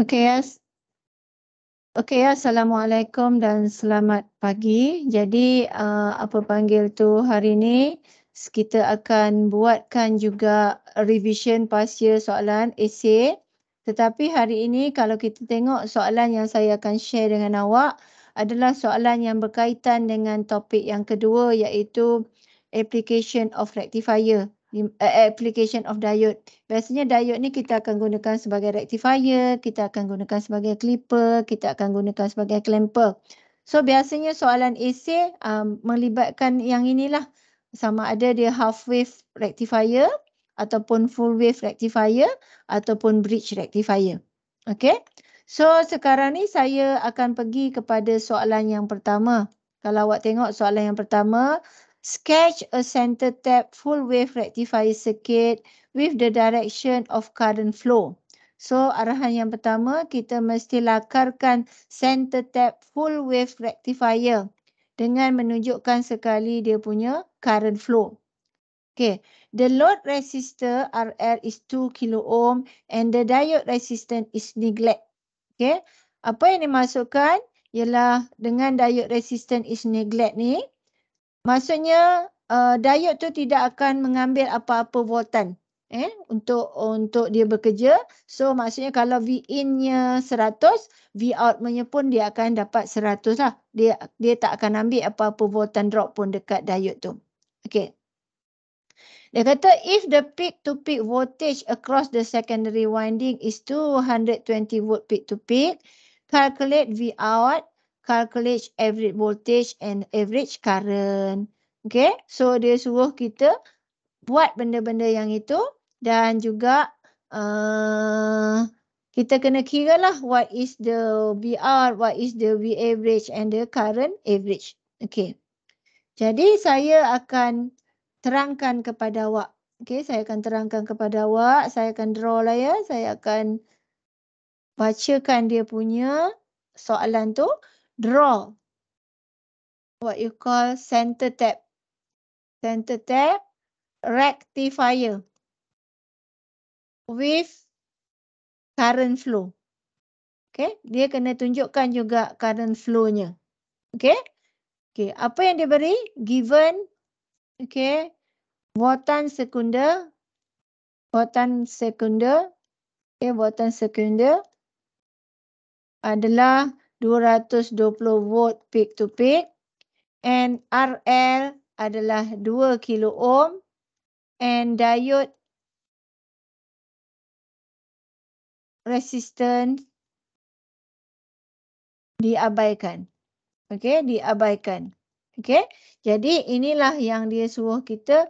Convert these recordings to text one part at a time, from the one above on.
Okey Yas. Okay Yas, Assalamualaikum dan selamat pagi. Jadi uh, apa panggil tu hari ini? kita akan buatkan juga revision pasir soalan esay. Tetapi hari ini kalau kita tengok soalan yang saya akan share dengan awak adalah soalan yang berkaitan dengan topik yang kedua iaitu application of rectifier application of diode. Biasanya diode ni kita akan gunakan sebagai rectifier, kita akan gunakan sebagai clipper, kita akan gunakan sebagai clamper. So biasanya soalan AC um, melibatkan yang inilah sama ada dia half wave rectifier ataupun full wave rectifier ataupun bridge rectifier. Okay. So sekarang ni saya akan pergi kepada soalan yang pertama. Kalau awak tengok soalan yang pertama, sketch a center tap full wave rectifier circuit with the direction of current flow. So arahan yang pertama kita mesti lakarkan center tap full wave rectifier dengan menunjukkan sekali dia punya current flow. Okay, the load resistor RL is 2 kilo ohm and the diode resistance is neglect. Okay, apa yang dimasukkan ialah dengan diode resistance is neglect ni, Maksudnya uh, diet tu tidak akan mengambil apa-apa voltan eh untuk untuk dia bekerja. So maksudnya kalau V innya 100, V outnya pun dia akan dapat 100 lah. Dia dia tak akan ambil apa-apa voltan drop pun dekat diet tu. Okay. Dia kata if the peak to peak voltage across the secondary winding is 220 volt peak to peak, calculate V out calculate average voltage and average current. Okay, so dia suruh kita buat benda-benda yang itu dan juga uh, kita kena kira lah what is the VR, what is the V average and the current average. Okay, jadi saya akan terangkan kepada awak. Okay, saya akan terangkan kepada awak. Saya akan draw lah ya. Saya akan bacakan dia punya soalan tu draw what you call center tap. Center tap rectifier with current flow. Okay, dia kena tunjukkan juga current flow-nya. Okay. Okay, apa yang diberi? Given, okay, buatan sekunder, buatan sekunder, okay, buatan sekunder adalah 220 volt peak to peak and RL adalah 2 kilo ohm and diode resistance diabaikan. Okey, diabaikan. Okey. Jadi inilah yang dia suruh kita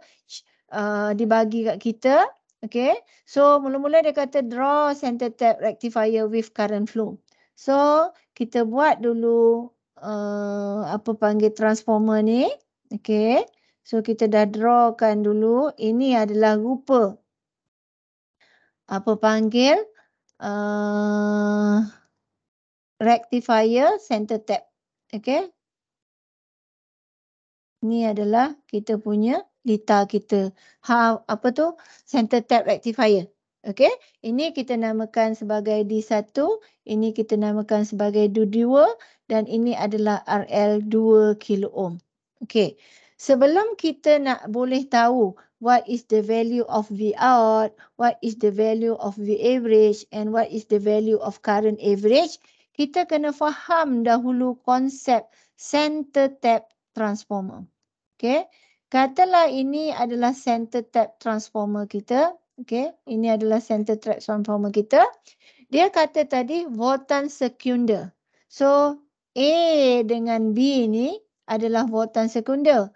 uh, dibagi kat kita. Okey. So mula-mula dia kata draw center tap rectifier with current flow. So kita buat dulu uh, apa panggil transformer ni. Okay. So kita dah drawkan dulu. Ini adalah rupa. Apa panggil? Uh, rectifier center tap. Okay. Ini adalah kita punya lita kita. Ha, apa tu? Center tap rectifier. Okay. Ini kita namakan sebagai D1. Ini kita namakan sebagai D2 dan ini adalah RL 2 kilo ohm. Okey. Sebelum kita nak boleh tahu what is the value of V out, what is the value of V average and what is the value of current average, kita kena faham dahulu konsep center tap transformer. Okey. Katalah ini adalah center tap transformer kita. Okey, ini adalah center tap transformer kita. Dia kata tadi voltan sekunder. So A dengan B ni adalah voltan sekunder.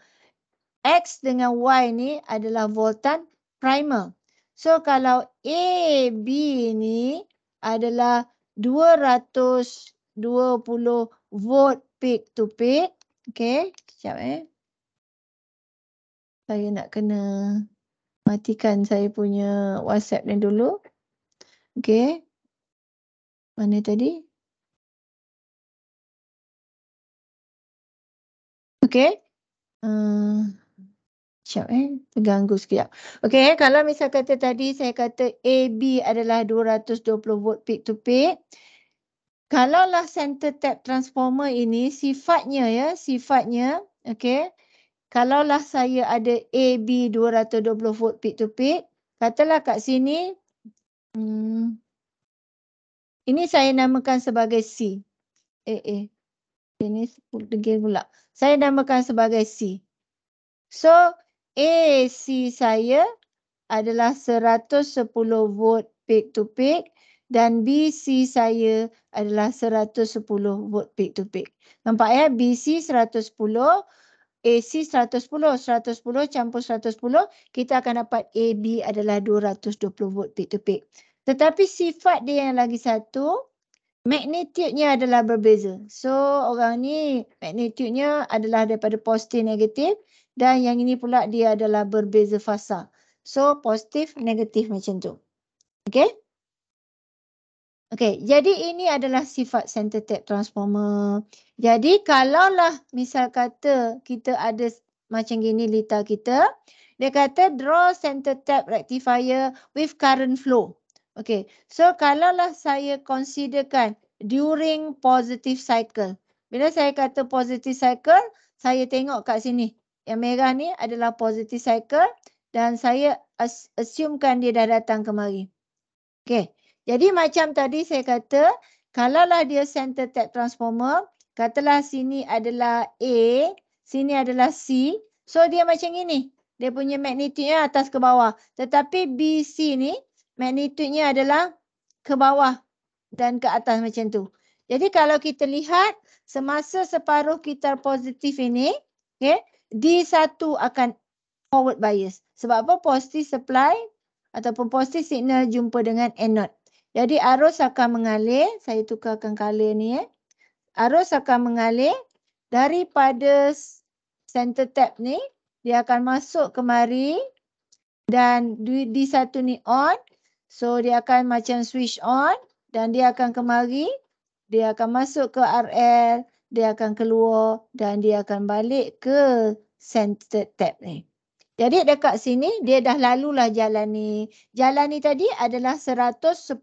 X dengan Y ni adalah voltan primer. So kalau A, B ni adalah 220 volt peak to peak. Okay, sekejap eh. Saya nak kena matikan saya punya WhatsApp ni dulu. Okay. Mana tadi? Okay. Uh, eh, sekejap eh. Terganggu sekejap. Okay. Eh, kalau misal kata tadi saya kata AB adalah 220 volt peak to peak. Kalaulah center tap transformer ini sifatnya ya. Sifatnya. Okay. Kalaulah saya ada AB 220 volt peak to peak. Katalah kat sini. Hmm. Ini saya namakan sebagai C. Eh eh. Ini degil pula. Saya namakan sebagai C. So C saya adalah 110 volt peak to peak dan B C saya adalah 110 volt peak to peak. Nampak ya? C 110, AC 110. 110 campur 110, kita akan dapat A B adalah 220 volt peak to peak. Tetapi sifat dia yang lagi satu, magnitudenya adalah berbeza. So orang ni magnitudenya adalah daripada positif negatif dan yang ini pula dia adalah berbeza fasa. So positif negatif macam tu. Okay. Okay, jadi ini adalah sifat center tap transformer. Jadi kalaulah misal kata kita ada macam gini lita kita, dia kata draw center tap rectifier with current flow. Okay, so kalaulah saya considerkan during positive cycle. Bila saya kata positive cycle, saya tengok kat sini. Yang merah ni adalah positive cycle dan saya assumekan dia dah datang kemari. Okay, jadi macam tadi saya kata, kalaulah dia center tap transformer, katalah sini adalah A, sini adalah C. So dia macam ini. Dia punya magnetiknya atas ke bawah. Tetapi BC ni, magnitudenya adalah ke bawah dan ke atas macam tu. Jadi kalau kita lihat semasa separuh kita positif ini, okay, D1 akan forward bias. Sebab apa? Positive supply ataupun positive signal jumpa dengan anode. Jadi arus akan mengalir, saya tukarkan color ni eh. Arus akan mengalir daripada center tap ni, dia akan masuk kemari dan D1 ni on, So dia akan macam switch on dan dia akan kemari. Dia akan masuk ke RL, dia akan keluar dan dia akan balik ke centered tab ni. Jadi dekat sini dia dah lalulah jalan ni. Jalan ni tadi adalah 110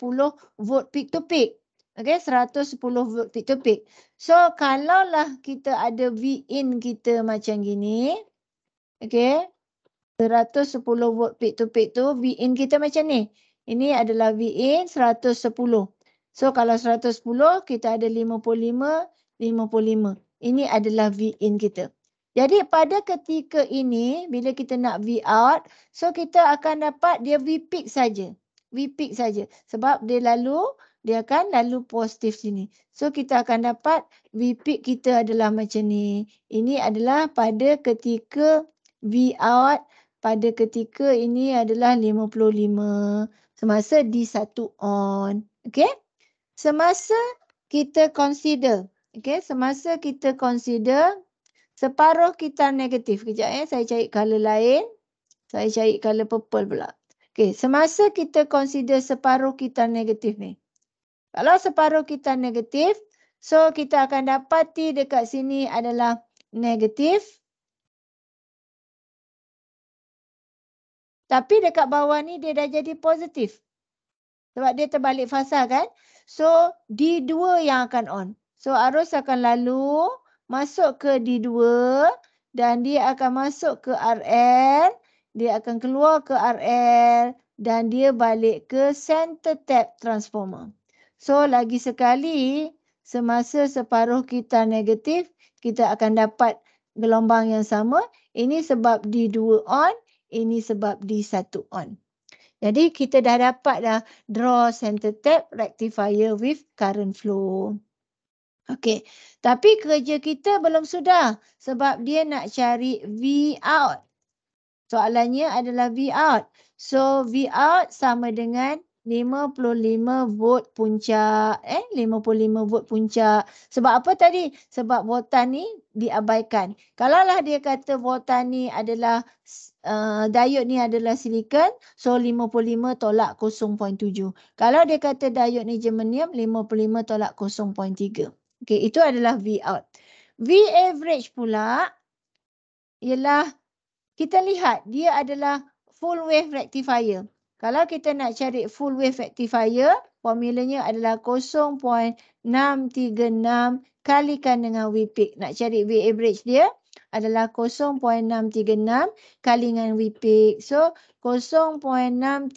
volt peak to peak. Okay 110 volt peak to peak. So kalaulah kita ada V in kita macam gini. Okay 110 volt peak to peak tu V in kita macam ni. Ini adalah VA 110. So kalau 110 kita ada 55, 55. Ini adalah V in kita. Jadi pada ketika ini bila kita nak V out, so kita akan dapat dia V peak saja. V peak saja sebab dia lalu dia akan lalu positif sini. So kita akan dapat V peak kita adalah macam ni. Ini adalah pada ketika V out pada ketika ini adalah 55 semasa D1 on. Okay. Semasa kita consider. Okay. Semasa kita consider separuh kita negatif. Kejap Eh? Saya cari color lain. Saya cari color purple pula. Okay. Semasa kita consider separuh kita negatif ni. Kalau separuh kita negatif. So kita akan dapati dekat sini adalah negatif. Tapi dekat bawah ni dia dah jadi positif. Sebab dia terbalik fasa kan. So D2 yang akan on. So arus akan lalu masuk ke D2 dan dia akan masuk ke RL. Dia akan keluar ke RL dan dia balik ke center tap transformer. So lagi sekali semasa separuh kita negatif kita akan dapat gelombang yang sama. Ini sebab D2 on, ini sebab D1 on. Jadi kita dah dapat dah draw center tap rectifier with current flow. Okey, tapi kerja kita belum sudah sebab dia nak cari V out. Soalannya adalah V out. So V out sama dengan 55 vote puncak eh 55 vote puncak sebab apa tadi sebab votan ni diabaikan kalaulah dia kata votan ni adalah uh, diode ni adalah silikon so 55 tolak 0.7 kalau dia kata diode ni germanium 55 tolak 0.3 okey itu adalah v out v average pula ialah kita lihat dia adalah full wave rectifier kalau kita nak cari full wave rectifier, formulanya adalah 0.636 kalikan dengan Vpeak. Nak cari V average dia adalah 0.636 kali dengan Vpeak. So 0.636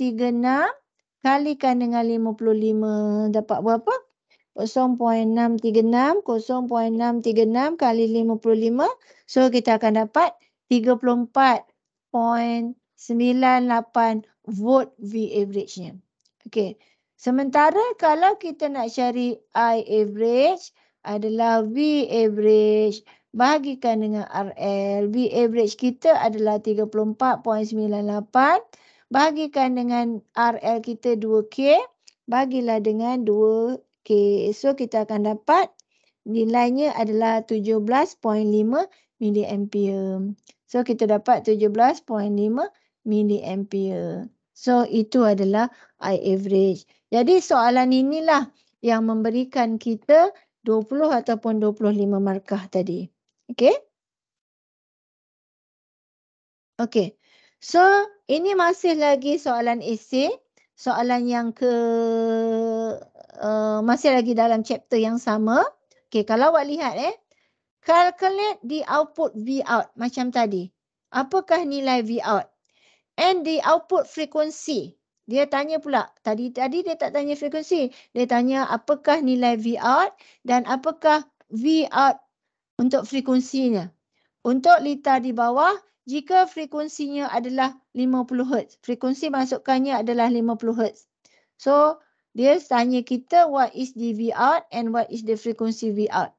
kalikan dengan 55 dapat berapa? 0.636, 0.636 kali 55. So kita akan dapat 34.98 vote V average nya. Okey. Sementara kalau kita nak cari I average adalah V average bahagikan dengan RL. V average kita adalah 34.98 bahagikan dengan RL kita 2K bagilah dengan 2K. So kita akan dapat nilainya adalah 17.5 mA. So kita dapat 17.5 mA. So itu adalah I average. Jadi soalan inilah yang memberikan kita 20 ataupun 25 markah tadi. Okay. Okay. So ini masih lagi soalan esay. Soalan yang ke uh, masih lagi dalam chapter yang sama. Okay kalau awak lihat eh. Calculate the output V out macam tadi. Apakah nilai V out? and the output frequency. Dia tanya pula, tadi tadi dia tak tanya frekuensi. Dia tanya apakah nilai V out dan apakah V out untuk frekuensinya. Untuk litar di bawah, jika frekuensinya adalah 50 Hz. Frekuensi masukkannya adalah 50 Hz. So, dia tanya kita what is the V out and what is the frequency V out.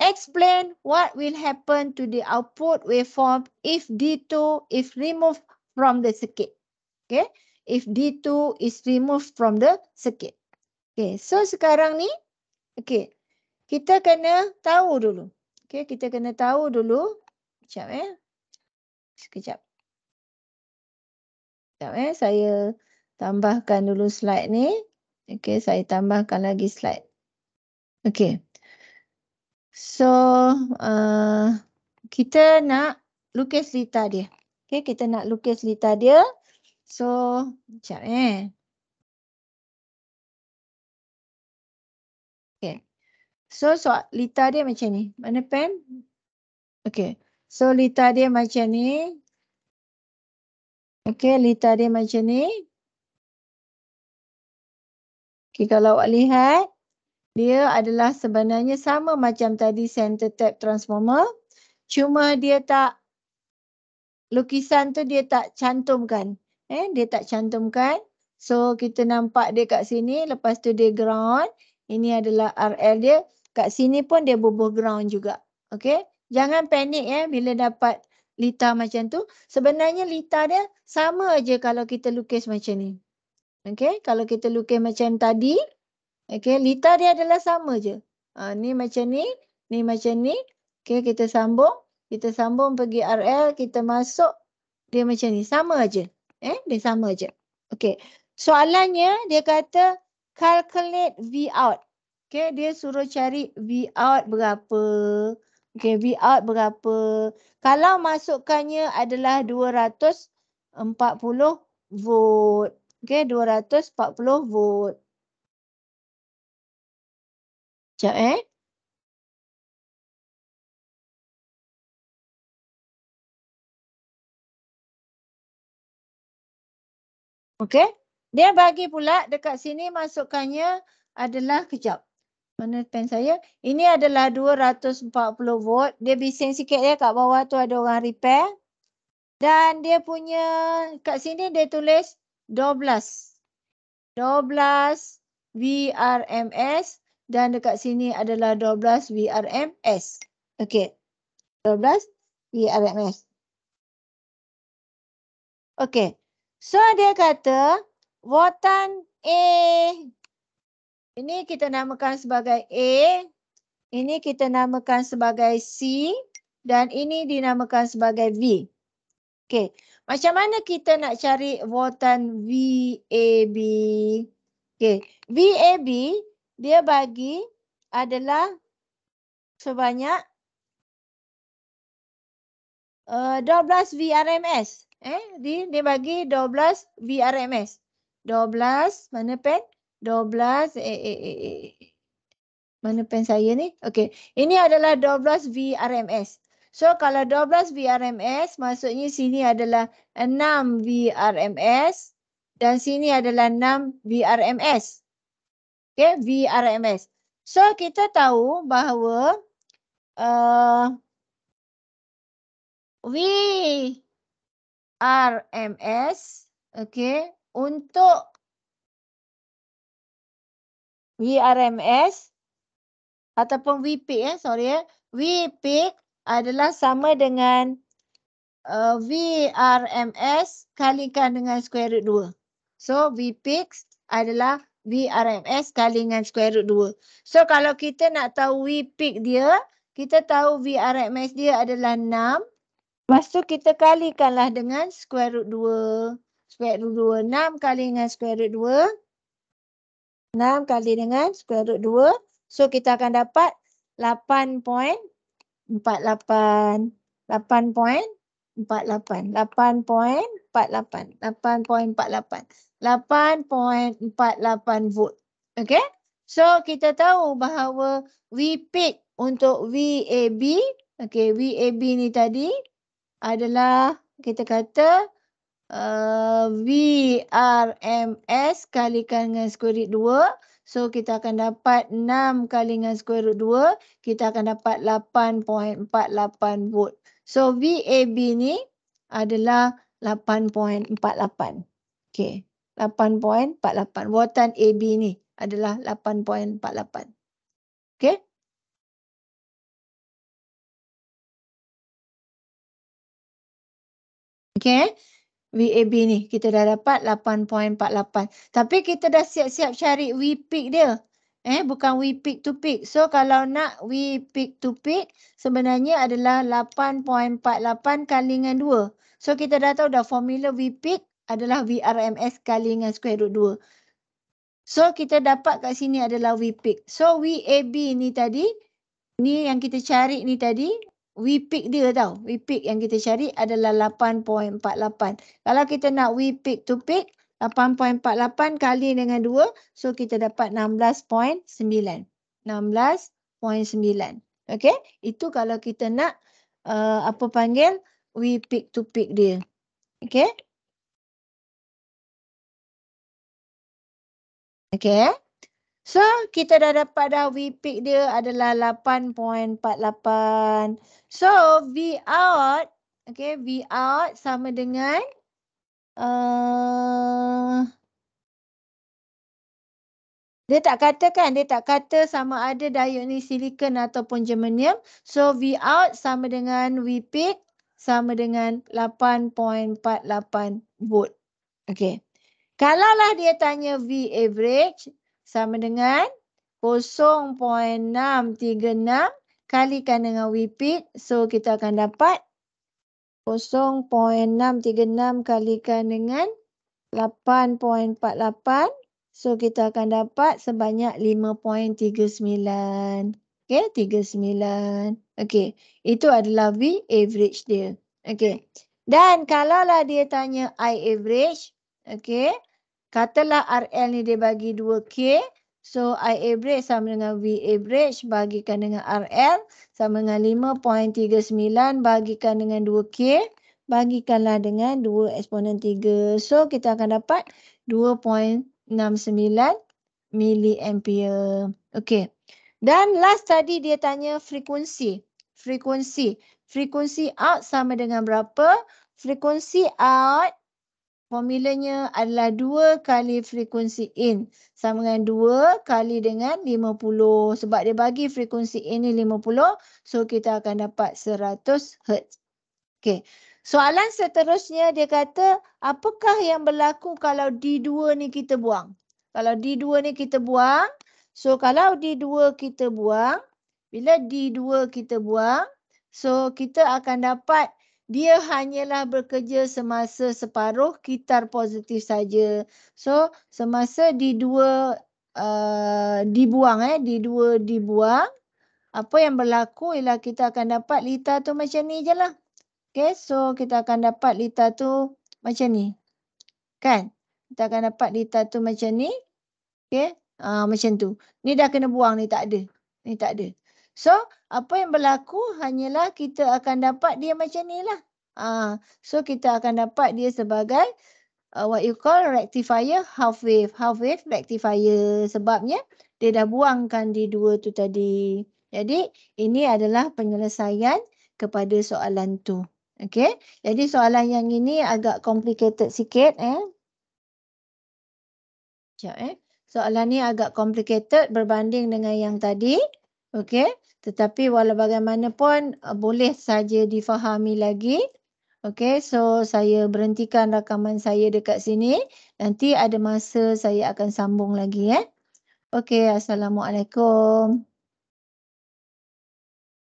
Explain what will happen to the output waveform if D2 if removed from the circuit. Okay. If D2 is removed from the circuit. Okay. So sekarang ni. Okay. Kita kena tahu dulu. Okay. Kita kena tahu dulu. Sekejap eh. Sekejap. Sekejap eh. Saya tambahkan dulu slide ni. Okay. Saya tambahkan lagi slide. Okay. So. Uh, kita nak lukis litar dia. Okay, kita nak lukis Lita dia. So, sekejap eh. Okay. So, so Lita dia macam ni. Mana pen? Okay. So, Lita dia macam ni. Okay, Lita dia macam ni. Okay, kalau awak lihat, dia adalah sebenarnya sama macam tadi center tap transformer. Cuma dia tak lukisan tu dia tak cantumkan. Eh, dia tak cantumkan. So kita nampak dia kat sini. Lepas tu dia ground. Ini adalah RL dia. Kat sini pun dia bubuh ground juga. Okay. Jangan panik ya eh, bila dapat lita macam tu. Sebenarnya lita dia sama aja kalau kita lukis macam ni. Okay. Kalau kita lukis macam tadi. Okay. Lita dia adalah sama je. Ha, ah, ni macam ni. Ni macam ni. Okay. Kita sambung. Kita sambung pergi RL, kita masuk. Dia macam ni, sama aja. Eh, dia sama aja. Okay. Soalannya dia kata calculate V out. Okay, dia suruh cari V out berapa. Okay, V out berapa. Kalau masukkannya adalah 240 volt. Okay, 240 volt. Sekejap eh. Okey. Dia bagi pula dekat sini masukkannya adalah kejap. Mana pen saya? Ini adalah 240 volt. Dia bising sikit ya kat bawah tu ada orang repair. Dan dia punya kat sini dia tulis 12. 12 VRMS dan dekat sini adalah 12 VRMS. Okey. 12 VRMS. Okey. So dia kata Wotan A Ini kita namakan sebagai A Ini kita namakan sebagai C Dan ini dinamakan sebagai V Okey. Macam mana kita nak cari Wotan vab? Okey. Vab Dia bagi adalah Sebanyak uh, 12 VRMS Eh, di dia bagi 12 VRMS. 12 mana pen? 12 eh, eh eh eh eh. Mana pen saya ni? Okey. Ini adalah 12 VRMS. So kalau 12 VRMS maksudnya sini adalah 6 VRMS dan sini adalah 6 VRMS. Okey, VRMS. So kita tahu bahawa uh, V RMS okey untuk VRMS ataupun VP ya eh, sorry ya eh. VP adalah sama dengan uh, eh, VRMS kalikan dengan square root 2 so VP adalah VRMS kali dengan square root 2. So kalau kita nak tahu V dia, kita tahu VRMS dia adalah 6. Lepas tu kita kalikanlah dengan square root 2. Square root 2, 6 kali dengan square root 2. 6 kali dengan square root 2. So kita akan dapat 8. 8.48. 8.48. 8.48. 8.48. 8.48 volt. Okay. So kita tahu bahawa V peak untuk VAB. Okay, VAB ni tadi adalah kita kata uh, VRMS kalikan dengan square root 2. So kita akan dapat 6 kali dengan square root 2. Kita akan dapat 8.48 volt. So VAB ni adalah 8.48. Okay. 8.48. Wattan AB ni adalah 8.48. Okay. Okay. Eh? VAB ni kita dah dapat 8.48. Tapi kita dah siap-siap cari V peak dia. Eh bukan V peak to Pick. So kalau nak V peak to Pick sebenarnya adalah 8.48 kali dengan 2. So kita dah tahu dah formula V peak adalah VRMS kali dengan square root 2. So kita dapat kat sini adalah V peak. So VAB ni tadi ni yang kita cari ni tadi we pick dia tau. We pick yang kita cari adalah 8.48. Kalau kita nak we pick to pick 8.48 kali dengan 2. So kita dapat 16.9. 16.9. Okay. Itu kalau kita nak uh, apa panggil we pick to pick dia. Okay. Okay. So kita dah dapat dah we pick dia adalah 8.48. So V out, okay V out sama dengan uh, dia tak kata kan, dia tak kata sama ada diod ni silikon ataupun germanium. So V out sama dengan V pick sama dengan 8.48 volt. Okay. Kalaulah dia tanya V average, sama dengan 0.636 kalikan dengan wipit, So kita akan dapat 0.636 kalikan dengan 8.48. So kita akan dapat sebanyak 5.39. Okay, 39. Okay, itu adalah V average dia. Okay, dan kalaulah dia tanya I average. Okay, katalah RL ni dia bagi 2K. So I average sama dengan V average bagikan dengan RL sama dengan 5.39 bagikan dengan 2K. Bagikanlah dengan 2 eksponen 3. So kita akan dapat 2.69 miliampere. Okay. Dan last tadi dia tanya frekuensi. Frekuensi. Frekuensi out sama dengan berapa? Frekuensi out formulanya adalah 2 kali frekuensi in sama dengan 2 kali dengan 50 sebab dia bagi frekuensi in ni 50 so kita akan dapat 100 hertz. Okey. Soalan seterusnya dia kata apakah yang berlaku kalau D2 ni kita buang? Kalau D2 ni kita buang, so kalau D2 kita buang, bila D2 kita buang, so kita akan dapat dia hanyalah bekerja semasa separuh kitar positif saja. So semasa di dua uh, dibuang eh di dua dibuang apa yang berlaku ialah kita akan dapat lita tu macam ni je lah. Okay so kita akan dapat lita tu macam ni. Kan? Kita akan dapat lita tu macam ni. Okay. Uh, macam tu. Ni dah kena buang ni tak ada. Ni tak ada. So apa yang berlaku hanyalah kita akan dapat dia macam ni lah. Uh, so kita akan dapat dia sebagai uh, what you call rectifier half wave. Half wave rectifier sebabnya dia dah buangkan di dua tu tadi. Jadi ini adalah penyelesaian kepada soalan tu. Okay. Jadi soalan yang ini agak complicated sikit eh. Sekejap eh. Soalan ni agak complicated berbanding dengan yang tadi. Okey, tetapi walau bagaimanapun eh, boleh saja difahami lagi. Okey, so saya berhentikan rakaman saya dekat sini. Nanti ada masa saya akan sambung lagi eh. Okey, assalamualaikum.